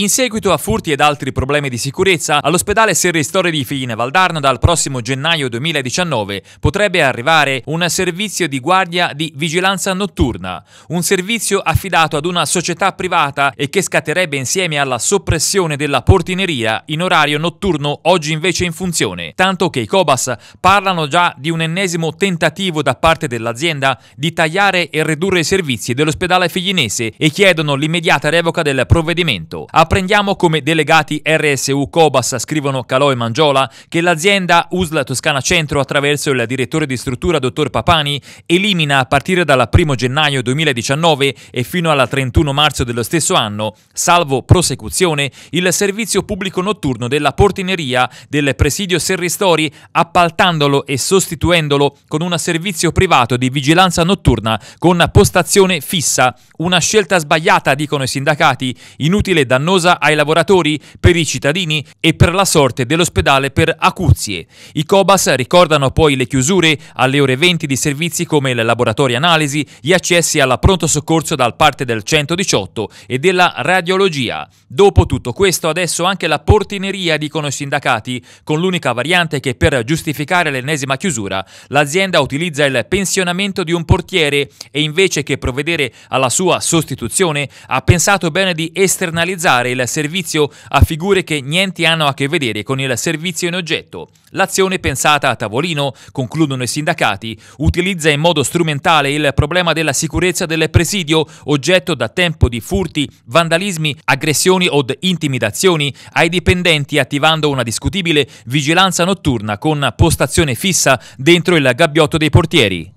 In seguito a furti ed altri problemi di sicurezza, all'ospedale Serristori di Fine Valdarno dal prossimo gennaio 2019 potrebbe arrivare un servizio di guardia di vigilanza notturna, un servizio affidato ad una società privata e che scatterebbe insieme alla soppressione della portineria in orario notturno oggi invece in funzione, tanto che i Cobas parlano già di un ennesimo tentativo da parte dell'azienda di tagliare e ridurre i servizi dell'ospedale figlinese e chiedono l'immediata revoca del provvedimento. A Apprendiamo come delegati RSU Cobas scrivono Calò e Mangiola che l'azienda USL Toscana Centro attraverso il direttore di struttura dottor Papani elimina a partire dal 1 gennaio 2019 e fino al 31 marzo dello stesso anno, salvo prosecuzione, il servizio pubblico notturno della portineria del presidio Serristori appaltandolo e sostituendolo con un servizio privato di vigilanza notturna con postazione fissa. Una scelta sbagliata, dicono i sindacati, inutile e dannosa dannosa ai lavoratori, per i cittadini e per la sorte dell'ospedale per acuzie. I COBAS ricordano poi le chiusure alle ore 20 di servizi come il laboratorio analisi, gli accessi alla pronto soccorso da parte del 118 e della radiologia. Dopo tutto questo adesso anche la portineria dicono i sindacati, con l'unica variante che per giustificare l'ennesima chiusura l'azienda utilizza il pensionamento di un portiere e invece che provvedere alla sua sostituzione ha pensato bene di esternalizzare affidare il servizio a figure che niente hanno a che vedere con il servizio in oggetto. L'azione pensata a tavolino, concludono i sindacati, utilizza in modo strumentale il problema della sicurezza del presidio, oggetto da tempo di furti, vandalismi, aggressioni o intimidazioni ai dipendenti attivando una discutibile vigilanza notturna con postazione fissa dentro il gabbiotto dei portieri.